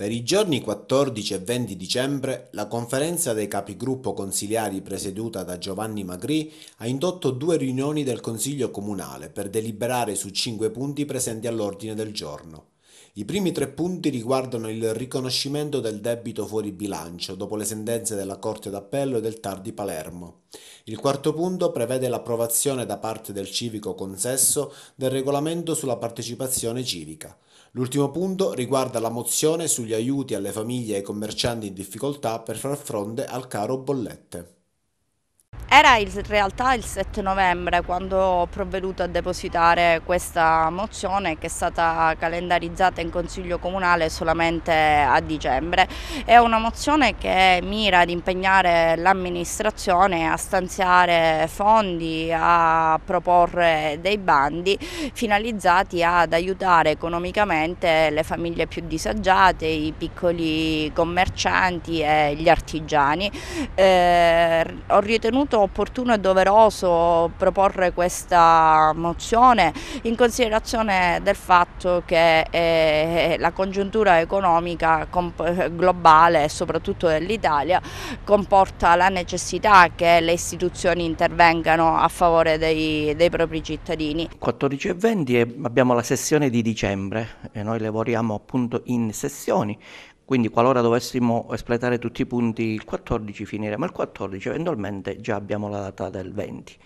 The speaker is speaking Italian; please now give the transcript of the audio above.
Per i giorni 14 e 20 dicembre la conferenza dei capigruppo consiliari presieduta da Giovanni Magri ha indotto due riunioni del Consiglio Comunale per deliberare su cinque punti presenti all'ordine del giorno. I primi tre punti riguardano il riconoscimento del debito fuori bilancio dopo le sentenze della Corte d'Appello e del TAR di Palermo. Il quarto punto prevede l'approvazione da parte del civico consesso del regolamento sulla partecipazione civica. L'ultimo punto riguarda la mozione sugli aiuti alle famiglie e ai commercianti in difficoltà per far fronte al caro bollette. Era in realtà il 7 novembre quando ho provveduto a depositare questa mozione che è stata calendarizzata in Consiglio Comunale solamente a dicembre. È una mozione che mira ad impegnare l'amministrazione a stanziare fondi, a proporre dei bandi finalizzati ad aiutare economicamente le famiglie più disagiate, i piccoli commercianti e gli artigiani. Eh, ho ritenuto ritenuto opportuno e doveroso proporre questa mozione in considerazione del fatto che eh, eh la congiuntura economica globale e soprattutto dell'Italia comporta la necessità che le istituzioni intervengano a favore dei, dei propri cittadini. 14 e 14.20 abbiamo la sessione di dicembre e noi lavoriamo appunto in sessioni, quindi qualora dovessimo espletare tutti i punti il 14 finiremo il 14, eventualmente già abbiamo la data del 20.